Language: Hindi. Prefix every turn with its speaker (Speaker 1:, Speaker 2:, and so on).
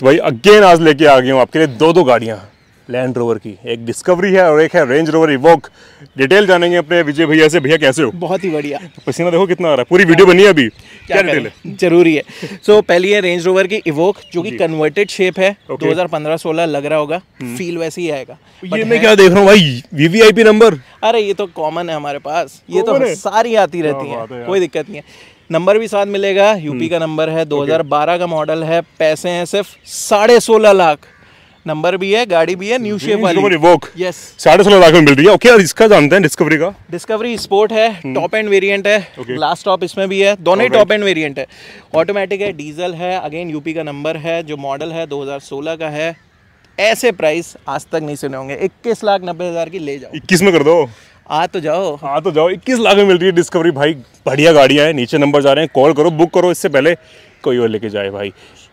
Speaker 1: तो भाई अगेन आज लेके आ गया हूँ आपके लिए दो दो गाड़ियाँ लैंड रोवर की एक डिस्कवरी है और एक है रेंज रोवर इवोक डिटेल जानेंगे अपने विजय भैया से भैया कैसे हो बहुत ही बढ़िया पसीना देखो कितना आ रहा है पूरी वीडियो बनी है अभी क्या,
Speaker 2: क्या डिटेल है जरूरी है सो so, पहली है रेंज रोवर की इवोक जो कि कन्वर्टेड शेप है दो हजार पंद्रह सोलह लग रहा होगा फील हम्म। वैसे ही आएगा ये मैं क्या देख रहा हूँ भाई वीवीआईपी नंबर अरे ये तो कॉमन है हमारे पास ये तो सारी आती रहती है कोई दिक्कत नहीं है नंबर भी साथ मिलेगा यूपी हम्म। का नंबर है 2012 का मॉडल है पैसे हैं सिर्फ साढ़े सोलह लाख नंबर भी है गाड़ी भी है न्यू हम्म, शेप वाली यस साढ़े सोलह लाख
Speaker 1: में मिल रही है ओके यार इसका जानते हैं डिस्कवरी का
Speaker 2: डिस्कवरी स्पोर्ट है टॉप एंड वेरिएंट है लास्ट टॉप इसमें भी है दोनों ही टॉप एंड वेरिएंट है ऑटोमेटिक है डीजल है अगेन यूपी का नंबर है जो मॉडल है 2016 का है ऐसे प्राइस आज तक नहीं सुने होंगे इक्कीस लाख नब्बे हजार की ले जाओ
Speaker 1: इक्कीस में कर दो आ तो जाओ आ तो जाओ इक्कीस लाख में मिल रही है डिस्कवरी भाई बढ़िया गाड़ियाँ हैं नीचे नंबर जा रहे हैं कॉल करो बुक करो इससे पहले कोई और लेके जाए भाई